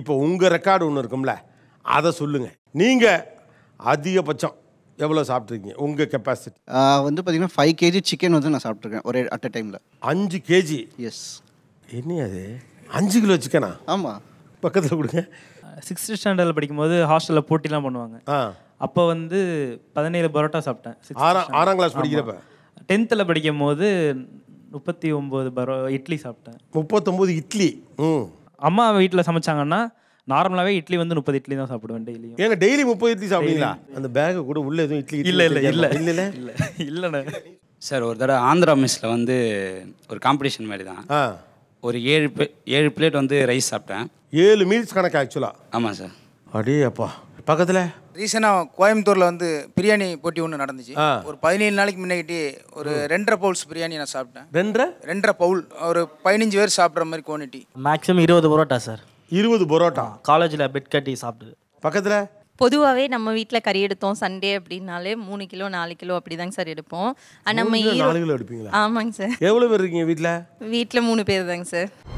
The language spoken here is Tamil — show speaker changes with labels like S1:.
S1: இப்போ உங்கள் ரெக்கார்டு ஒன்று இருக்கும்ல அதை சொல்லுங்கள் நீங்கள் அதிகபட்சம் எவ்வளோ சாப்பிட்ருக்கீங்க உங்கள் கெப்பாசிட்டி வந்து பார்த்தீங்கன்னா ஃபைவ் கேஜி சிக்கன் வந்து நான் சாப்பிட்ருக்கேன் ஒரே அட் அ டைமில் அஞ்சு கேஜி எஸ் என்ன அது அஞ்சு கிலோ சிக்கனா ஆமாம் பக்கத்தில் கொடுங்க சிக்ஸ்த் ஸ்டாண்டர்டில் படிக்கும்போது
S2: ஹாஸ்டலில் போட்டிலாம் பண்ணுவாங்க ஆ அப்போ வந்து பதினேழு பரோட்டா சாப்பிட்டேன் ஆறாம் ஆறாம் கிளாஸ் படிக்கிறப்ப டென்த்தில் படிக்கும் போது முப்பத்தி ஒம்பது பரோ இட்லி சாப்பிட்டேன் முப்பத்தொம்பது இட்லி ம் அம்மா வீட்டில் சமைச்சாங்கன்னா நார்மலாவே இட்லி வந்து முப்பது இட்லி தான் சாப்பிடுவேன் டெய்லி
S1: ஏங்க டெய்லி முப்பது இட்லி சாப்பிடுங்களா அந்த பேக்கு கூட உள்ள எதுவும் இட்லி இல்லை இல்லை இல்லை இல்லை இல்லை இல்லைண்ணே சார் ஒரு தடவை ஆந்திரா மிஸ்ல வந்து ஒரு காம்படிஷன் மாதிரி தான் ஒரு ஏழு ஏழு பிளேட் வந்து ரைஸ் சாப்பிட்டேன் ஏழு மீல்ஸ் கணக்கு ஆக்சுவலாக ஆமாம் சார் அப்படியே அப்பா பக்கத்தில்
S3: ரீசெண்டாக கோயம்புத்தூரில் வந்து பிரியாணி போட்டி ஒன்று நடந்துச்சு ஒரு பதினேழு நாளைக்கு முன்னாடி ஒரு ரெண்டரை பவுல்ஸ் பிரியாணி நான் சாப்பிட்டேன் ரெண்டரை ரெண்டரை பவுல் ஒரு பதினஞ்சு பேர் சாப்பிட்ற மாதிரி குவான்டி
S2: மேக்ஸிமம் இருபது பரோட்டா சார்
S3: இருபது பரோட்டா காலேஜில்
S2: பெட் கட்டி சாப்பிடுது
S1: பக்கத்தில்
S4: பொதுவாகவே நம்ம வீட்டில் கறி எடுத்தோம் சண்டே அப்படின்னாலே மூணு கிலோ நாலு கிலோ அப்படி தாங்க சார் எடுப்போம் நம்ம
S1: ஆமாங்க சார் எவ்வளோ பேர் இருக்கீங்க வீட்டில்
S4: வீட்டில் மூணு பேர் தாங்க சார்